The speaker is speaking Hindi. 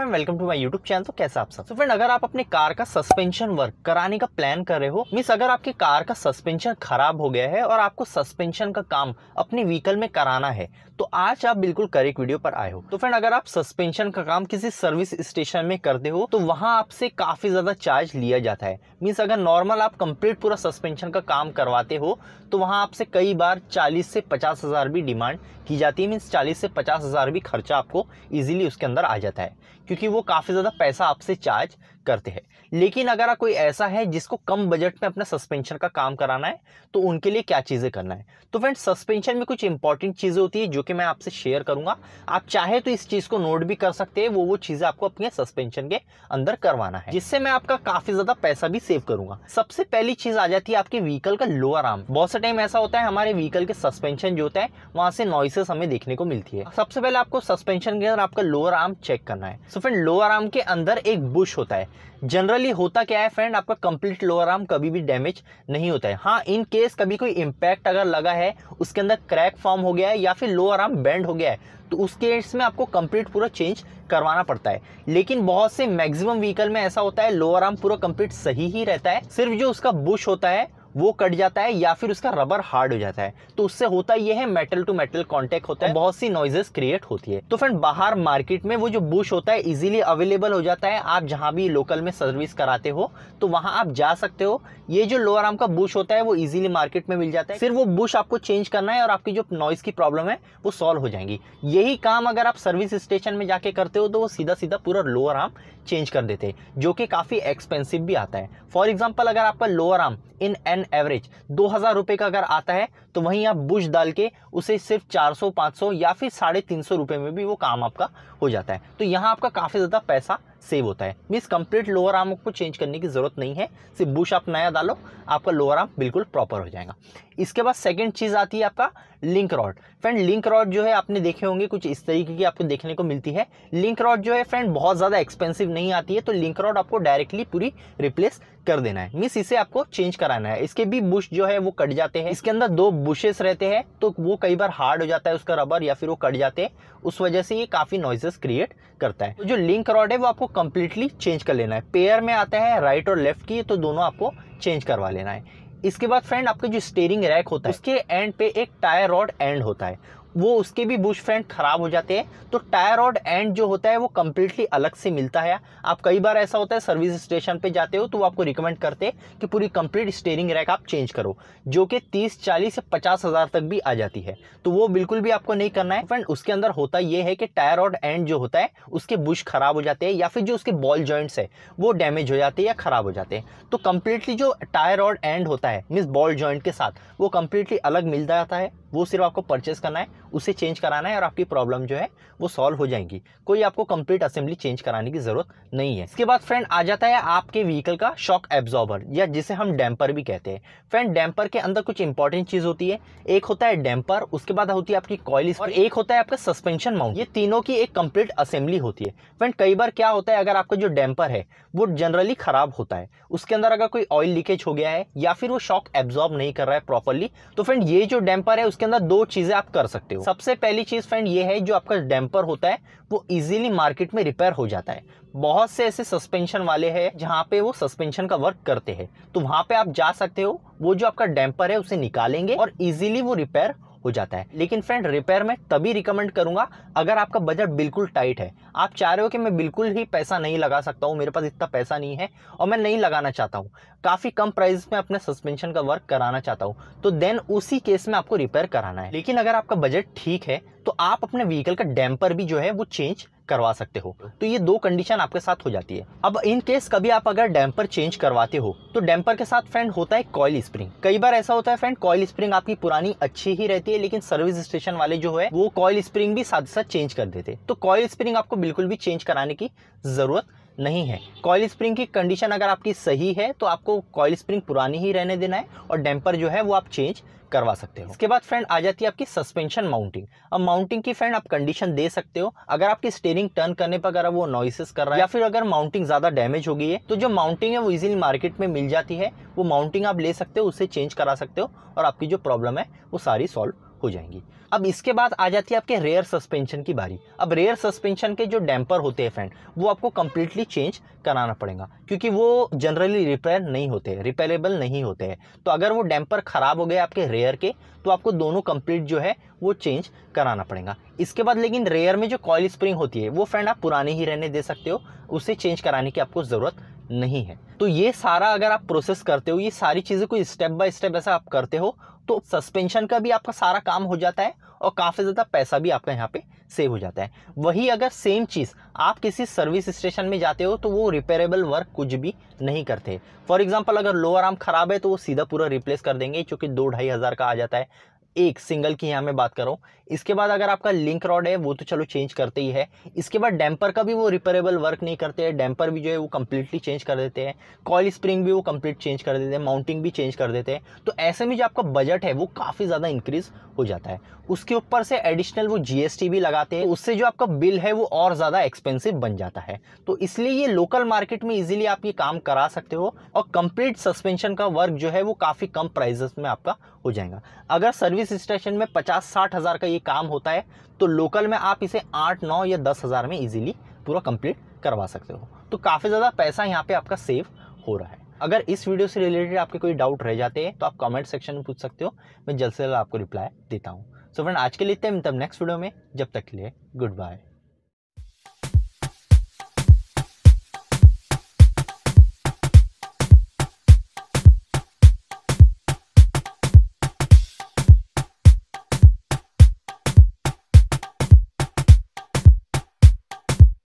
Friend welcome to my YouTube channel तो कैसे आप सब तो so फ्रेंड अगर आप अपने कार का सस्पेंशन वर्क कराने का प्लान कर रहे हो मीन्स अगर आपकी कार का सस्पेंशन खराब हो गया है और आपको सस्पेंशन का काम अपने व्हीकल में कराना है तो आज आप बिल्कुल करेक्ट वीडियो पर आए हो तो फ्रेंड अगर आप सस्पेंशन का काम किसी सर्विस स्टेशन में करते हो तो वहां आपसे काफी ज्यादा चार्ज लिया जाता है मीन्स अगर नॉर्मल आप कंप्लीट पूरा सस्पेंशन का काम करवाते हो तो वहां आपसे कई बार चालीस से पचास हजार भी डिमांड की जाती है मीन्स चालीस से पचास हजार भी खर्चा आपको इजिली उसके अंदर आ जाता है क्योंकि वो काफ़ी ज़्यादा पैसा आपसे चार्ज करते हैं लेकिन अगर कोई ऐसा है जिसको कम बजट में अपना सस्पेंशन का काम कराना है तो उनके लिए क्या चीज़ें करना है तो फ्रेंड सस्पेंशन में कुछ इंपॉर्टेंट चीज़ें होती है जो कि मैं आपसे शेयर करूंगा आप चाहे तो इस चीज़ को नोट भी कर सकते हैं वो वो चीज़ें आपको अपने सस्पेंशन के अंदर करवाना है जिससे मैं आपका काफ़ी ज़्यादा पैसा भी सेव करूंगा सबसे पहली चीज़ आ जाती है आपके व्हीकल का लोअर आर्म बहुत सा टाइम ऐसा होता है हमारे व्हीकल के सस्पेंशन जो होता है वहाँ से नॉइसेस हमें देखने को मिलती है सबसे पहले आपको सस्पेंशन के अंदर आपका लोअर आर्म चेक करना है सो फ्रेंड लोअर आर्म के अंदर एक बुश होता है जनरली होता क्या है फ्रेंड आपका कंप्लीट लोअर आर्म कभी भी डैमेज नहीं होता है हाँ इन केस कभी कोई इम्पैक्ट अगर लगा है उसके अंदर क्रैक फॉर्म हो गया है या फिर लोअर आर्म बेंड हो गया है तो उस केस में आपको कंप्लीट पूरा चेंज करवाना पड़ता है लेकिन बहुत से मैक्सिमम व्हीकल में ऐसा होता है लोअर आर्म पूरा कंप्लीट सही ही रहता है सिर्फ जो उसका बुश होता है वो कट जाता है या फिर उसका रबर हार्ड हो जाता है तो उससे होता यह है मेटल टू मेटल कॉन्टेक्ट होता है बहुत सी नॉइजेस क्रिएट होती है तो फ्रेंड बाहर मार्केट में वो जो बुश होता है इजीली अवेलेबल हो जाता है आप जहां भी लोकल में सर्विस कराते हो तो वहां आप जा सकते हो ये जो लोअर आर्म का बुश होता है वो इजिली मार्केट में मिल जाता है सिर्फ वो बुश आपको चेंज करना है और आपकी जो नॉइज की प्रॉब्लम है वो सॉल्व हो जाएंगी यही काम अगर आप सर्विस स्टेशन में जाके करते हो तो वो सीधा सीधा पूरा लोअर आर्म चेंज कर देते हैं जो कि काफ़ी एक्सपेंसिव भी आता है फॉर एग्जाम्पल अगर आपका lower arm in an on average दो हज़ार रुपए का अगर आता है तो वहीं आप बुश डाल के उसे सिर्फ चार सौ सौ या फिर साढ़े तीन सौ रुपए में भी वो काम आपका हो जाता है तो यहाँ आपका काफ़ी ज़्यादा पैसा सेव होता है मीन्स कंप्लीट लोअर आर्म को चेंज करने की ज़रूरत नहीं है सिर्फ बुश आप नया डालो आपका लोअर आर्म बिल्कुल प्रॉपर हो जाएगा इसके बाद सेकंड चीज़ आती है आपका link rod friend link rod जो है आपने देखे होंगे कुछ इस तरीके की आपको देखने को मिलती है लिंक रॉड जो है फ्रेंड बहुत ज़्यादा एक्सपेंसिव नहीं आती है तो लिंक रॉड आपको डायरेक्टली पूरी रिप्लेस कर देना है मीन्स इसे आपको चेंज कराना है इसके भी बुश जो है वो कट जाते हैं इसके अंदर दो बुशेस रहते हैं तो वो कई बार हार्ड हो जाता है उसका रबर या फिर वो कट जाते हैं उस वजह से ये काफ़ी नॉइज चांसेस क्रिएट करता है जो लिंक रॉड है वो आपको कंप्लीटली चेंज कर लेना है पेयर में आता है राइट और लेफ्ट की तो दोनों आपको चेंज करवा लेना है इसके बाद फ्रेंड आपके जो स्टेयरिंग रैक होता है हाँ। उसके एंड पे एक टायर रॉड एंड होता है वो उसके भी बुश फ्रेंड ख़राब हो जाते हैं तो टायर रॉड एंड जो होता है वो कम्प्लीटली अलग से मिलता है आप कई बार ऐसा होता है सर्विस स्टेशन पे जाते हो तो वो आपको रिकमेंड करते हैं कि पूरी कंप्लीट स्टेयरिंग रैक आप चेंज करो जो कि तीस चालीस से पचास हज़ार तक भी आ जाती है तो वो बिल्कुल भी आपको नहीं करना है फ्रेंड उसके अंदर होता ये है कि टायर रॉड एंड जो होता है उसके बुश ख़राब हो जाते हैं या फिर जो उसके बॉल जॉइंट्स है वो डैमेज हो जाते हैं या ख़राब हो जाते हैं तो कम्प्लीटली जो टायर रॉड एंड होता है मीन्स बॉल जॉइंट के साथ वो कम्प्लीटली अलग मिल जाता है वो सिर्फ आपको परचेस करना है उसे चेंज कराना है और आपकी प्रॉब्लम जो है वो सॉल्व हो जाएंगी कोई आपको कंप्लीट असेंबली चेंज कराने की ज़रूरत नहीं है इसके बाद फ्रेंड आ जाता है आपके व्हीकल का शॉक एब्जॉर्बर या जिसे हम डैम्पर भी कहते हैं फ्रेंड डैम्पर के अंदर कुछ इंपॉर्टेंट चीज़ होती है एक होता है डैम्पर उसके बाद होती है आपकी कॉइल और एक होता है आपका सस्पेंशन माउंट ये तीनों की एक कंप्लीट असेंबली होती है फ्रेंड कई बार क्या होता है अगर आपका जो डैम्पर है वो जनरली ख़राब होता है उसके अंदर अगर कोई ऑयल लीकेज हो गया है या फिर वो शॉक एब्जॉर्ब नहीं कर रहा है प्रॉपरली तो फ्रेंड ये जो डैम्पर है उसके अंदर दो चीज़ें आप कर सकते हो हो सबसे पहली चीज़ फ्रेंड ये है जो आपका डैम्पर होता है वो इजीली मार्केट में रिपेयर हो जाता है बहुत से ऐसे सस्पेंशन वाले हैं जहाँ पे वो सस्पेंशन का वर्क करते हैं तो वहाँ पे आप जा सकते हो वो जो आपका डैम्पर है उसे निकालेंगे और इजीली वो रिपेयर हो जाता है लेकिन फ्रेंड रिपेयर में तभी रिकमेंड करूंगा अगर आपका बजट बिल्कुल टाइट है आप चाह रहे हो कि मैं बिल्कुल ही पैसा नहीं लगा सकता हूँ मेरे पास इतना पैसा नहीं है और मैं नहीं लगाना चाहता हूँ काफ़ी कम प्राइस में अपने सस्पेंशन का वर्क कराना चाहता हूँ तो देन उसी केस में आपको रिपेयर कराना है लेकिन अगर आपका बजट ठीक है तो आप अपने व्हीकल का डैम्पर भी जो है वो चेंज करवा सकते हो तो ये दो कंडीशन आपके साथ हो जाती है अब इन केस कभी आप अगर डैम्पर चेंज करवाते हो तो डैम्पर के साथ फ्रेंड होता है कॉयल स्प्रिंग कई बार ऐसा होता है फ्रेंड कॉयल स्प्रिंग आपकी पुरानी अच्छी ही रहती है लेकिन सर्विस स्टेशन वाले जो है वो कॉयल स्प्रिंग भी साथ साथ चेंज कर देते तो कॉयल स्प्रिंग आपको बिल्कुल भी चेंज कराने की जरूरत नहीं है कॉयल स्प्रिंग की कंडीशन अगर आपकी सही है तो आपको कॉयल स्प्रिंग पुरानी ही रहने देना है और डैम्पर जो है वो आप चेंज करवा सकते हो इसके बाद फ्रेंड आ जाती है आपकी सस्पेंशन माउंटिंग अब माउंटिंग की फ्रेंड आप कंडीशन दे सकते हो अगर आपकी स्टेयरिंग टर्न करने पर अगर वो नॉइसेस कर रहा है या फिर अगर माउंटिंग ज़्यादा डैमेज हो गई है तो जो माउंटिंग है वो इजिली मार्केट में मिल जाती है वो माउंटिंग आप ले सकते हो उसे चेंज करा सकते हो और आपकी जो प्रॉब्लम है वो सारी सॉल्व हो जाएंगी अब इसके बाद आ जाती है आपके रेयर सस्पेंशन की बारी अब रेयर सस्पेंशन के जो डैम्पर होते हैं फ्रेंड वो आपको कम्प्लीटली चेंज कराना पड़ेगा क्योंकि वो जनरली रिपेयर नहीं होते रिपेयरेबल नहीं होते हैं तो अगर वो डैम्पर ख़राब हो गए आपके रेयर के तो आपको दोनों कंप्लीट जो है वो चेंज कराना पड़ेगा इसके बाद लेकिन रेयर में जो कॉयल स्प्रिंग होती है वो फ्रेंड आप पुराने ही रहने दे सकते हो उसे चेंज कराने की आपको ज़रूरत नहीं है तो ये सारा अगर आप प्रोसेस करते हो ये सारी चीज़ें कोई स्टेप बाय स्टेप ऐसा आप करते हो तो सस्पेंशन का भी आपका सारा काम हो जाता है और काफ़ी ज़्यादा पैसा भी आपका यहाँ पे सेव हो जाता है वही अगर सेम चीज़ आप किसी सर्विस स्टेशन में जाते हो तो वो रिपेयरेबल वर्क कुछ भी नहीं करते फॉर एग्जाम्पल अगर लोअर आर्म ख़राब है तो वो सीधा पूरा रिप्लेस कर देंगे क्योंकि दो ढाई हज़ार का आ जाता है एक सिंगल की यहाँ मैं बात कर रहा हूँ इसके बाद अगर आपका लिंक रॉड है वो तो चलो चेंज करते ही है इसके बाद डैम्पर का भी वो रिपेरेबल वर्क नहीं करते हैं डैम्पर भी जो है वो कम्प्लीटली चेंज कर देते हैं कॉल स्प्रिंग भी वो कम्प्लीट चेंज कर देते हैं माउंटिंग भी चेंज कर देते हैं तो ऐसे में जो आपका बजट है वो काफ़ी ज़्यादा इंक्रीज हो जाता है उसके ऊपर से एडिशनल वो जीएसटी भी लगाते हैं उससे जो आपका बिल है वो और ज़्यादा एक्सपेंसिव बन जाता है तो इसलिए ये लोकल मार्केट में ईजिली आप ये काम करा सकते हो और कंप्लीट सस्पेंशन का वर्क जो है वो काफ़ी कम प्राइजेस में आपका हो जाएगा अगर सर्विस पुलिस स्टेशन में पचास साठ हज़ार का ये काम होता है तो लोकल में आप इसे आठ नौ या दस हज़ार में इजीली पूरा कंप्लीट करवा सकते हो तो काफ़ी ज़्यादा पैसा यहाँ पे आपका सेव हो रहा है अगर इस वीडियो से रिलेटेड आपके कोई डाउट रह जाते हैं तो आप कमेंट सेक्शन में पूछ सकते हो मैं जल्द से जल्द आपको रिप्लाई देता हूँ सो फ्रेंड आज के लिए इतने मिलते नेक्स्ट वीडियो में जब तक के लिए गुड बाय